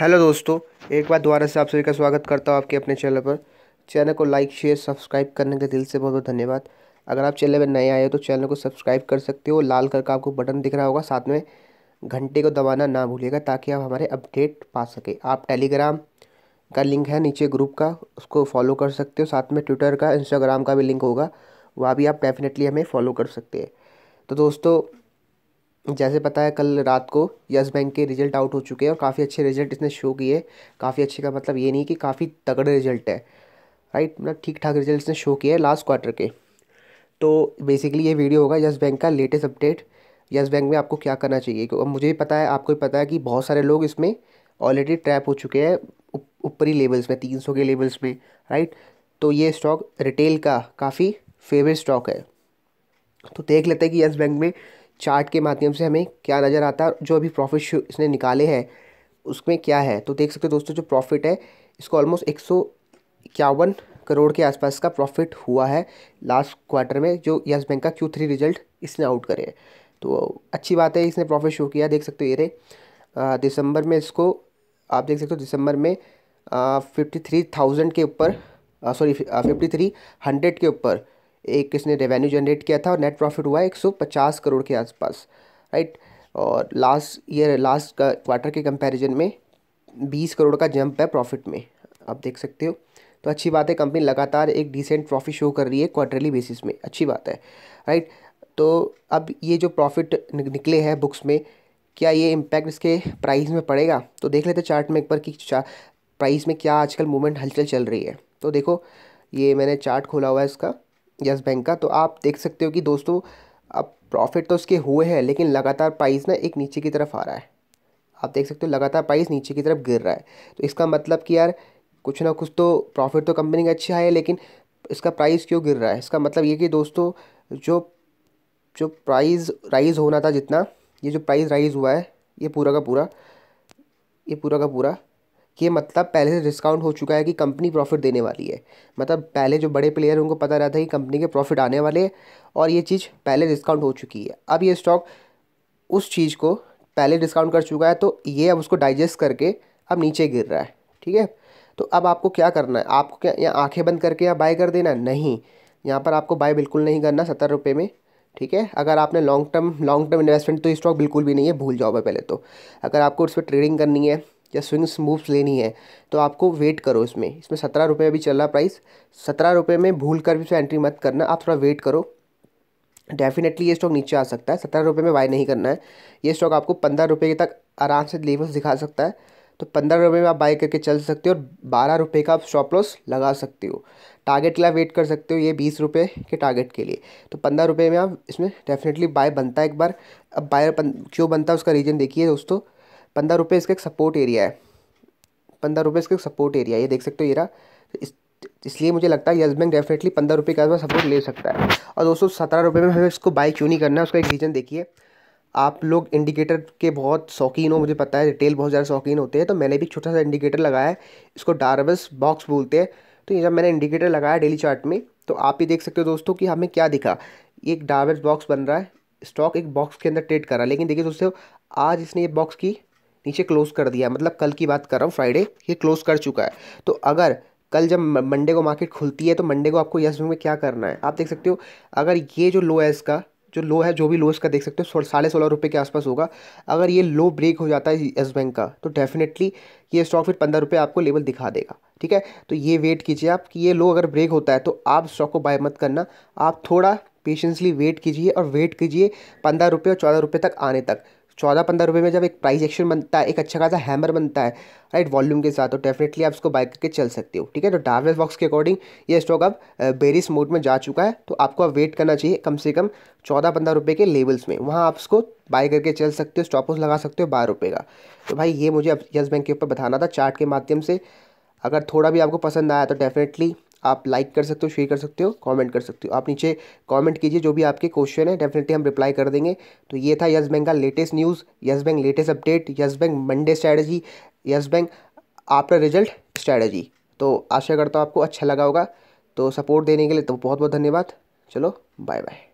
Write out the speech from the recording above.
hello दोस्तों एक बार दोबारा से आप सभी का स्वागत करता हूँ आपके अपने चैनल पर चैनल को लाइक शेयर सब्सक्राइब करने के दिल से बहुत बहुत धन्यवाद अगर आप चैनल पर नए आए हो तो चैनल को सब्सक्राइब कर सकते हो लाल कलर का आपको बटन दिख रहा होगा साथ में घंटे को दबाना ना भूलिएगा ताकि आप हमारे अपडेट पा सकें आप टेलीग्राम का लिंक है नीचे ग्रुप का उसको फॉलो कर सकते हो साथ में ट्विटर का इंस्टाग्राम का भी लिंक होगा वह भी आप डेफिनेटली हमें फॉलो कर सकते हैं तो दोस्तों जैसे पता है कल रात को यस बैंक के रिजल्ट आउट हो चुके हैं और काफ़ी अच्छे रिजल्ट इसने शो किए काफ़ी अच्छे का मतलब ये नहीं कि काफ़ी तगड़े रिजल्ट है राइट मतलब ठीक ठाक रिजल्ट इसने शो है लास्ट क्वार्टर के तो बेसिकली ये वीडियो होगा यस बैंक का लेटेस्ट अपडेट यस बैंक में आपको क्या करना चाहिए क्योंकि मुझे भी पता है आपको भी पता है कि बहुत सारे लोग इसमें ऑलरेडी ट्रैप हो चुके हैं ऊपरी लेवल्स में तीन सौ के लेवल्स में राइट तो ये स्टॉक रिटेल का काफ़ी फेवरेट स्टॉक है तो देख लेते हैं कि यस बैंक में चार्ट के माध्यम से हमें क्या नज़र आता है जो अभी प्रॉफिट इसने निकाले हैं उसमें क्या है तो देख सकते हो दोस्तों जो प्रॉफिट है इसको ऑलमोस्ट एक सौ इक्यावन करोड़ के आसपास का प्रॉफिट हुआ है लास्ट क्वार्टर में जो यस बैंक का क्यू थ्री रिजल्ट इसने आउट करे तो अच्छी बात है इसने प्रॉफिट शो किया देख सकते हो ये रे दिसंबर में इसको आप देख सकते हो दिसंबर में फिफ्टी थ्री थाउजेंड के ऊपर सॉरी फिफ्टी थ्री हंड्रेड के ऊपर एक इसने रेवेन्यू जनरेट किया था और नेट प्रॉफिट हुआ पचास करोड़ के आसपास राइट और लास्ट ईयर लास्ट क्वार्टर के कंपैरिजन में बीस करोड़ का जंप है प्रॉफिट में आप देख सकते हो तो अच्छी बात है कंपनी लगातार एक डिसेंट प्रॉफिट शो कर रही है क्वार्टरली बेसिस में अच्छी बात है राइट तो अब ये जो प्रॉफिट निकले हैं बुक्स में क्या ये इम्पैक्ट इसके प्राइस में पड़ेगा तो देख लेते चार्ट में एक बार कि प्राइस में क्या आजकल मूवमेंट हलचल चल रही है तो देखो ये मैंने चार्ट खोला हुआ है इसका यस बैंक का तो आप देख सकते हो कि दोस्तों अब प्रॉफिट तो उसके हुए हैं लेकिन लगातार प्राइस ना एक नीचे की तरफ आ रहा है आप देख सकते हो लगातार प्राइस नीचे की तरफ गिर रहा है तो इसका मतलब कि यार कुछ ना कुछ तो प्रॉफिट तो कंपनी का अच्छा है लेकिन इसका प्राइस क्यों गिर रहा है इसका मतलब ये कि दोस्तों जो जो प्राइस राइज़ होना था जितना ये जो प्राइस राइज़ हुआ है ये पूरा का पूरा ये पूरा का पूरा कि मतलब पहले से डिस्काउंट हो चुका है कि कंपनी प्रॉफिट देने वाली है मतलब पहले जो बड़े प्लेयर हैं उनको पता रहता है कि कंपनी के प्रॉफिट आने वाले हैं और ये चीज़ पहले डिस्काउंट हो चुकी है अब ये स्टॉक उस चीज़ को पहले डिस्काउंट कर चुका है तो ये अब उसको डाइजेस्ट करके अब नीचे गिर रहा है ठीक है तो अब आपको क्या करना है आपको क्या यहाँ आँखें बंद करके यहाँ बाय कर देना नहीं यहाँ पर आपको बाय बिल्कुल नहीं करना सत्तर रुपये में ठीक है अगर आपने long term long term investment तो स्टॉक बिल्कुल भी नहीं है भूल जाओगे पहले तो अगर आपको उस पर ट्रेडिंग करनी है या स्विंग्स मूव्स लेनी है तो आपको वेट करो इसमें इसमें सत्रह रुपये अभी चल रहा प्राइस सत्रह रुपये में भूल कर भी इसमें एंट्री मत करना आप थोड़ा वेट करो डेफिनेटली ये स्टॉक नीचे आ सकता है सत्रह रुपये में बाय नहीं करना है ये स्टॉक आपको पंद्रह रुपये तक आराम से लेवल्स दिखा सकता है तो पंद्रह रुपये में आप बाई करके चल सकते हो और बारह रुपये का आप स्टॉप लॉस लगा सकते हो टारगेट के लिए वेट कर सकते हो ये बीस रुपये के टारगेट के लिए तो पंद्रह रुपये में आप इसमें डेफिनेटली बाय बनता है एक बार अब बाय क्यों बनता है उसका रीज़न देखिए दोस्तों पंद्रह रुपये इसका एक सपोर्ट एरिया है पंद्रह रुपये इसका एक सपोर्ट एरिया है ये देख सकते हो ये इस इसलिए मुझे लगता है येस बैंक डेफिनेटली पंद्रह रुपये के आसपास सपोर्ट ले सकता है और दोस्तों सत्रह रुपये में हमें इसको बाई क्यों नहीं करना है उसका एक रीज़न देखिए आप लोग इंडिकेटर के बहुत शौकीन हो मुझे पता है रिटेल बहुत ज़्यादा शौकीन होते हैं तो मैंने भी छोटा सा इंडिकेटर लगाया है इसको डारबस बॉक्स बोलते हैं तो ये जब मैंने इंडिकेटर लगाया डेली चार्ट में तो आप ये देख सकते हो दोस्तों कि हमें क्या दिखा एक डारबस बॉक्स बन रहा है स्टॉक एक बॉक्स के अंदर ट्रेड कर रहा है लेकिन देखिए दोस्तों आज इसने ये बॉक्स की नीचे क्लोज़ कर दिया मतलब कल की बात कर रहा हूँ फ्राइडे ये क्लोज़ कर चुका है तो अगर कल जब मंडे को मार्केट खुलती है तो मंडे को आपको यस में क्या करना है आप देख सकते हो अगर ये जो लो है इसका जो लो है जो भी लो इसका देख सकते हो साढ़े सोलह रुपये के आसपास होगा अगर ये लो ब्रेक हो जाता है येस बैंक का तो डेफिनेटली ये स्टॉक फिर पंद्रह रुपये आपको लेवल दिखा देगा ठीक है तो ये वेट कीजिए आप कि ये लो अगर ब्रेक होता है तो आप स्टॉक को बाय मत करना आप थोड़ा पेशेंसली वेट कीजिए और वेट कीजिए पंद्रह रुपये और चौदह रुपये तक आने तक चौदह पंद्रह रुपये में जब एक प्राइस एक्शन बनता है एक अच्छा खासा हैमर बनता है राइट वॉल्यूम के साथ तो डेफिनेटली आप इसको बाय करके चल सकते हो ठीक है तो डार्वेस बॉक्स के अकॉर्डिंग ये स्टॉक अब बेरिस मोड में जा चुका है तो आपको अब वेट करना चाहिए कम से कम चौदह पंद्रह रुपये के लेवल्स में वहाँ आप इसको बाय करके चल सकते हो स्टॉप लगा सकते हो बारह रुपये का तो भाई ये मुझे अब येस बैंक के ऊपर बताना था चार्ट के माध्यम से अगर थोड़ा भी आपको पसंद आया तो डेफिनेटली आप लाइक कर सकते हो शेयर कर सकते हो कमेंट कर सकते हो आप नीचे कमेंट कीजिए जो भी आपके क्वेश्चन है डेफिनेटली हम रिप्लाई कर देंगे तो ये था यस बैंक का latest news Yes Bank latest update Yes Bank Monday strategy Yes Bank after result strategy तो आशा करता हूँ आपको अच्छा लगा होगा तो सपोर्ट देने के लिए तो बहुत बहुत धन्यवाद चलो बाय बाय